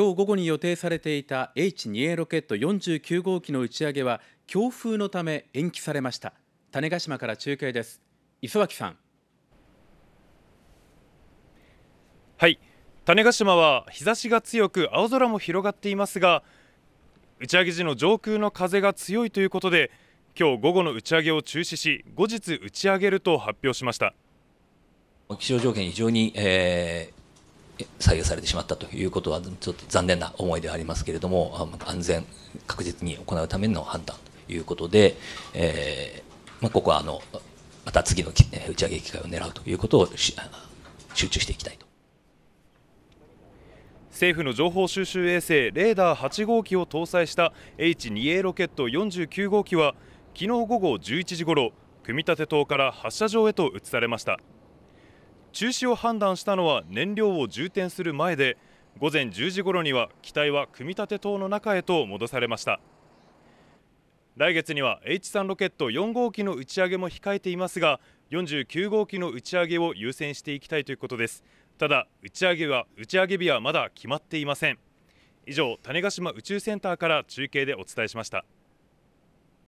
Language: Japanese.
今日午後に予定されていた H2A ロケット49号機の打ち上げは強風のため延期されました種子島から中継です磯脇さんはい種子島は日差しが強く青空も広がっていますが打ち上げ時の上空の風が強いということで今日午後の打ち上げを中止し後日打ち上げると発表しました気象条件非常に、え左右されてしまったということは、ちょっと残念な思いではありますけれども、安全、確実に行うための判断ということで、えー、まあ、ここはあのまた次の打ち上げ機会を狙うということを集中していきたいと。政府の情報収集衛星レーダー8号機を搭載した H2A ロケット49号機は昨日午後11時ごろ組み立て棟から発射場へと移されました。中止を判断したのは燃料を充填する前で午前10時ごろには機体は組み立て棟の中へと戻されました来月には H3 ロケット4号機の打ち上げも控えていますが49号機の打ち上げを優先していきたいということですただ打ち上げは打ち上げ日はまだ決まっていません以上種子島宇宙センターから中継でお伝えしました